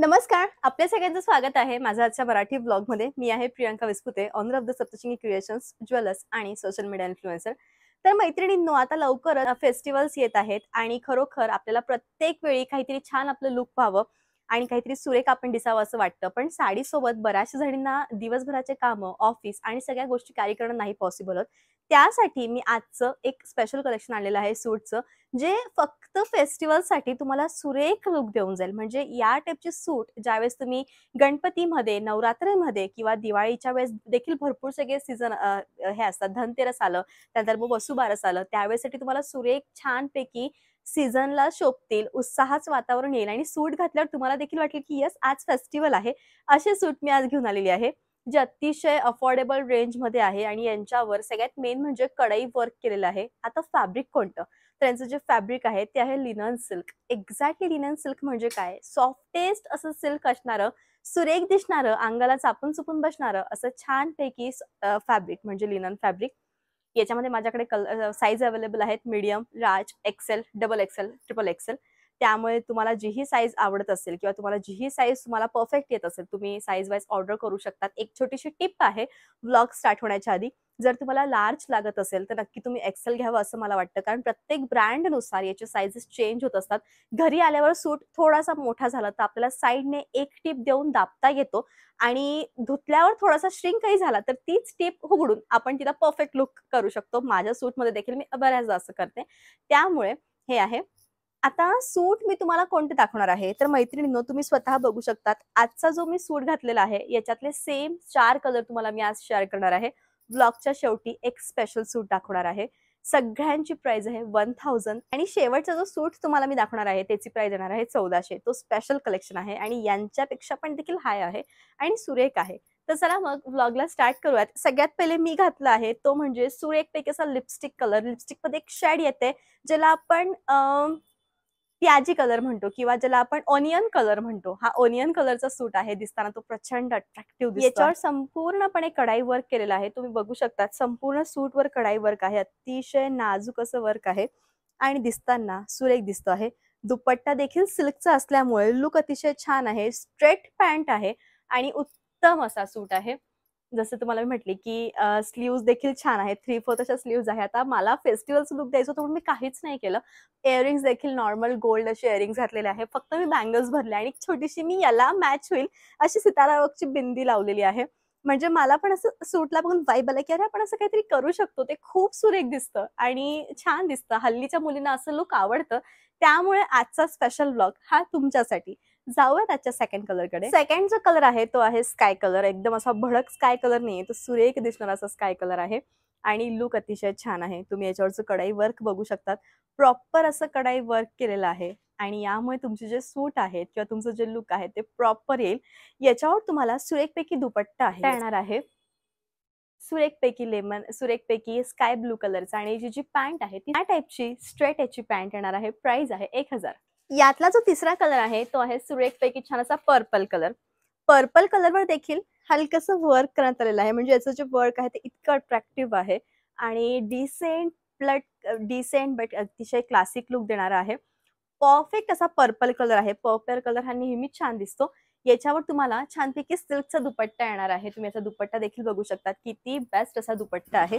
नमस्कार आपल्या सगळ्यांचं स्वागत आहे माझ्या आजच्या मराठी मध्ये मी आहे Priyanka Vispute owner of the Saptashingi creations jewellers आणि सोशल मीडिया इन्फ्लुएन्सर तर मैत्रिणींनो आता लवकरच फेस्टिवल्स येत आहेत आणि खरोखर आपल्याला प्रत्येक वेळी काहीतरी छान आपलं लुक व्हावं आणि काहीतरी सुरेख आपण दिसावं असं वाटतं पण साडीसोबत बऱ्याचशा जणींना दिवसभराचे कामं ऑफिस आणि सगळ्या गोष्टी कॅरी करणं नाही पॉसिबल होत त्यासाठी मी आजचं एक स्पेशल कलेक्शन आणलेलं आहे सूटचं जे फक्त साठी तुम्हाला सुरेख लुक देऊन जाईल म्हणजे या टाईपचे सूट ज्यावेळेस तुम्ही गणपतीमध्ये नवरात्रीमध्ये किंवा दिवाळीच्या वेळेस देखील भरपूर सगळे सीझन हे असतात धनतेरस आलं त्यानंतर मग वसुबारस आलं त्यावेळेसाठी तुम्हाला सुरेख छानपैकी सीझनला शोभतील उत्साहाच वातावरण येईल आणि सूट घातल्यावर तुम्हाला देखील वाटेल की यस आज फेस्टिवल आहे असे सूट मी आज घेऊन आलेली आहे जे अतिशय अफोर्डेबल रेंजमध्ये आहे आणि यांच्यावर सगळ्यात मेन म्हणजे कडाई वर्क केलेलं आहे आता फॅब्रिक कोणतं तर यांचं जे फॅब्रिक आहे ते आहे linen silk exactly linen silk म्हणजे काय सॉफ्टेस्ट असं सिल्क असणारं सुरेख दिसणार अंगाला चापून चुपून बसणारं असं छानपैकी फॅब्रिक म्हणजे लिनन फॅब्रिक याच्यामध्ये माझ्याकडे कल साईज अवेलेबल आहेत medium large XL double XL triple XL त्यामुळे तुम्हाला जीही साईज आवडत असेल किंवा तुम्हाला जीही साईज तुम्हाला परफेक्ट येत असेल तुम्ही साईज वाईज ऑर्डर करू शकतात एक छोटीशी टिप आहे ब्लॉग स्टार्ट होण्याच्या आधी जर तुम्हाला लार्ज लागत असेल तर नक्की तुम्ही एक्सेल घ्यावं असं मला वाटतं कारण प्रत्येक ब्रँडनुसार याचे सायझेस चेंज होत असतात घरी आल्यावर सूट थोडासा मोठा झाला तर आपल्याला साईडने एक टीप देऊन दाबता येतो आणि धुतल्यावर थोडासा श्रिंकही झाला तर तीच टीप उघडून आपण तिला परफेक्ट लुक करू शकतो माझ्या सूटमध्ये देखील मी बऱ्याचदा असं करते त्यामुळे हे आहे आता सूट मी तुम्हाला कोणते दाखवणार आहे तर मैत्रिणींनो तुम्ही स्वतः बघू शकतात आजचा जो मी सूट घातलेला आहे याच्यातले सेम चार कलर तुम्हाला मी आज शेअर करणार आहे ब्लॉगच्या शेवटी एक स्पेशल सूट दाखवणार आहे सगळ्यांची प्राइस आहे वन थाउजंड आणि शेवटचा जो सूट तुम्हाला मी दाखवणार आहे त्याची प्राइस येणार आहे चौदाशे तो स्पेशल कलेक्शन आहे आणि यांच्यापेक्षा पण देखील हाय आहे आणि सुरेख आहे तर चला मग व्लॉगला स्टार्ट करूयात सगळ्यात पहिले मी घातला आहे तो म्हणजे सुरेख पैकी असा लिपस्टिक कलर लिपस्टिकमध्ये एक शेड येते ज्याला आपण प्याजी कलर म्हणतो किंवा ज्याला आपण ऑनियन कलर म्हणतो हा ऑनियन कलरचा सूट आहे दिसताना तो प्रचंड अट्रॅक्टिव्ह याच्यावर संपूर्णपणे कडाई वर्क केलेला आहे तुम्ही बघू शकता संपूर्ण सूट वर कडाई वर्क आहे अतिशय नाजूक असं वर्क आहे आणि दिसताना सुरेख दिसतो आहे दुपट्टा देखील सिल्कचा असल्यामुळे लुक अतिशय छान आहे स्ट्रेट पॅन्ट आहे आणि उत्तम असा सूट आहे जसं तुम्हाला मी म्हटले की स्लीव्ज देखील छान आहेत थ्री फोर अशा स्लीव्ज आहे आता मला फेस्टिवल्स लुक द्यायचं होतं म्हणून मी काहीच नाही केलं इयरिंग्स देखील नॉर्मल गोल्ड असे इयरिंग्स घातलेले आहे फक्त मी बँगल्स भरले आणि छोटीशी मी याला मॅच होईल अशी सिताराची बिंदी लावलेली आहे म्हणजे मला पण असं सूटला बघून वाईब आलं की अरे आपण असं काहीतरी करू शकतो ते खूप सुरेख दिसतं आणि छान दिसतं हल्लीच्या मुलींना असं लुक आवडतं त्यामुळे आजचा स्पेशल ब्लॉग हा तुमच्यासाठी जाऊयात आजच्या सेकंड कलर कडे सेकंड जो कलर आहे तो आहे स्काय कलर एकदम असा भडक स्काय कलर नाही तो सुरेख दिसणारा असा स्काय कलर आहे आणि लुक अतिशय छान आहे तुम्ही याच्यावरचं कडाई वर्क बघू शकतात प्रॉपर असं कडाई वर्क केलेलं आहे आणि यामुळे तुमचे जे सूट आहेत किंवा तुमचं जे लुक आहे ते प्रॉपर येईल याच्यावर तुम्हाला पैकी दुपट्टा आहे येणार आहे पैकी लेमन पैकी स्काय ब्लू कलरचा आणि जी जी पॅन्ट आहे ती त्या टाईपची स्ट्रेट याची पॅन्ट येणार आहे प्राइस आहे एक हजार यातला जो तिसरा कलर आहे तो आहे सुरेख पैकी छान असा पर्पल कलर पर्पल कलरवर देखील हलकसं वर्क करण्यात आलेलं आहे म्हणजे याचं जे वर्क आहे ते इतकं अट्रॅक्टिव्ह आहे आणि डिसेंट ब्लड डिसेंट बट अतिशय क्लासिक लुक देणारा आहे परफेक्ट असा पर्पल कलर आहे पर्पल कलर हा नेहमीच छान दिसतो याच्यावर तुम्हाला छानपैकी सिल्कचा दुपट्टा येणार आहे तुम्ही याचा दुपट्टा देखील बघू शकता किती बेस्ट असा दुपट्टा आहे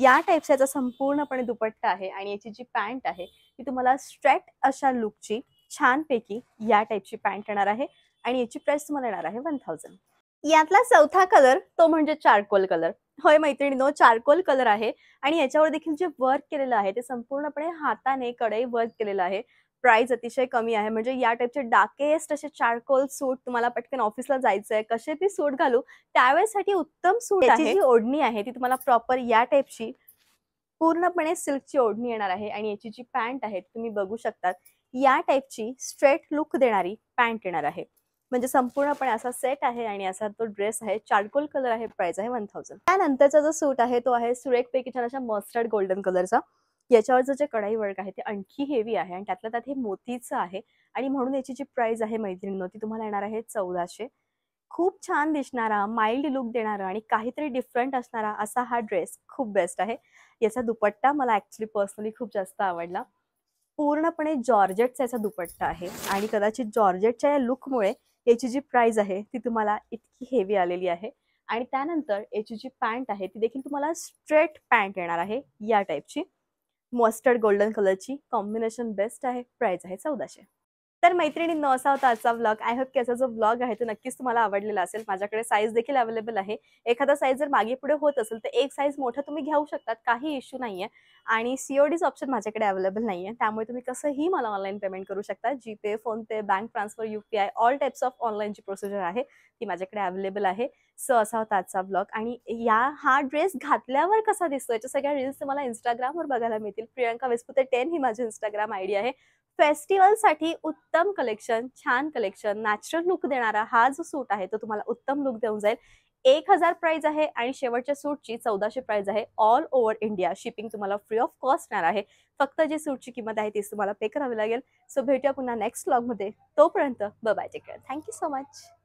या टाईपचा याचा संपूर्णपणे दुपट्टा आहे आणि याची जी पॅन्ट आहे ती तुम्हाला स्ट्रेट अशा लुकची छानपैकी या टाईपची पॅन्ट येणार आहे आणि याची प्राइस तुम्हाला येणार आहे वन थाउजंड यातला चौथा कलर तो म्हणजे चारकोल कलर होय नो चारकोल कलर आहे आणि याच्यावर देखील जे वर्क केलेलं आहे ते संपूर्णपणे हाताने कढई वर्क केलेलं आहे प्राइस अतिशय कमी आहे म्हणजे या टाईपचे डाकेस्ट असे चारकोल सूट तुम्हाला पटकन ऑफिसला जायचं आहे कसे ती सूट घालू त्यावेळेसाठी उत्तम सूट जी ओढणी आहे ती तुम्हाला प्रॉपर या टाईपची पूर्णपणे सिल्कची ओढणी येणार आहे आणि याची जी पॅन्ट आहे तुम्ही बघू शकता या टाईपची स्ट्रेट लुक देणारी पॅन्ट येणार आहे म्हणजे संपूर्णपणे असा सेट आहे आणि असा तो ड्रेस आहे चारकोल कलर आहे प्राइस आहे वन थाउजंड त्यानंतरचा जो सूट आहे तो आहे सुरेख पैकी अशा मस्टर्ड गोल्डन कलरचा याच्यावरचं जे कढाई वर्क आहे ते आणखी हेवी आहे आणि त्यातल्या त्यात हे मोतीचं आहे आणि म्हणून याची जी प्राइस आहे मैत्रिणींनो ती तुम्हाला येणार आहे चौदाशे खूप छान दिसणारा माइल्ड लुक देणारा आणि काहीतरी डिफरंट असणारा असा हा ड्रेस खूप बेस्ट आहे याचा दुपट्टा मला ॲक्च्युली पर्सनली खूप जास्त आवडला पूर्णपणे जॉर्जेटचा याचा दुपट्टा आहे आणि कदाचित जॉर्जेटच्या या लुकमुळे याची जी प्राइस आहे ती तुम्हाला इतकी हेवी आलेली आहे आणि त्यानंतर याची जी पॅन्ट आहे ती देखील तुम्हाला स्ट्रेट पॅन्ट येणार आहे या टाईपची मस्टर्ड गोल्डन कलरची कॉम्बिनेशन बेस्ट आहे प्राइस आहे चौदाशे तर मैत्रिणींनो असा होता आजचा ब्लॉग आय होप की असा जो ब्लॉग आहे तो नक्कीच तुम्हाला आवडलेला असेल माझ्याकडे साईज देखील अवेलेबल आहे एखादा साईज जर मागे पुढे होत असेल तर एक साईज मोठा तुम्ही घेऊ शकतात काही इश्यू नाही आणि सीओडीज ऑप्शन माझ्याकडे अवेलेबल नाही त्यामुळे तुम्ही कसंही मला ऑनलाईन पेमेंट करू शकता GPay PhonePe bank transfer UPI all types of online procedure आहे ती माझ्याकडे अवेलेबल आहे सो असा होता आजचा ब्लॉग आणि या हा ड्रेस घातल्यावर कसा दिसतोय याच्या सगळ्या रील्स तुम्हाला इंस्टाग्रामवर बघायला मिळतील प्रियंका वेस्पुते टेन ही माझी इंस्टाग्राम आयडी आहे फेस्टिवलसाठी उत्तम कलेक्शन छान कलेक्शन नॅचरल लुक देणारा हा जो सूट आहे तो तुम्हाला उत्तम लुक देऊन जाईल एक हजार प्राइस आहे आणि शेवटच्या सूटची चौदाशे प्राइस आहे ऑल ओव्हर इंडिया शिपिंग तुम्हाला फ्री ऑफ कॉस्ट येणार आहे फक्त जे सूटची किंमत आहे तीच तुम्हाला पे करावी लागेल सो भेटूया पुन्हा नेक्स्ट मध्ये तोपर्यंत bye take care thank you so much